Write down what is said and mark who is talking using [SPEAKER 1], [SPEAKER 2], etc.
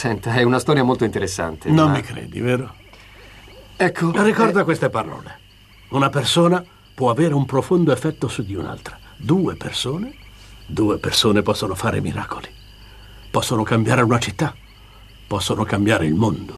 [SPEAKER 1] Senta, è una storia molto interessante. Non ma... mi credi, vero?
[SPEAKER 2] Ecco. Ricorda eh... queste parole. Una persona può avere un profondo effetto su di un'altra. Due persone? Due persone possono fare miracoli. Possono cambiare una città.
[SPEAKER 3] Possono cambiare il mondo.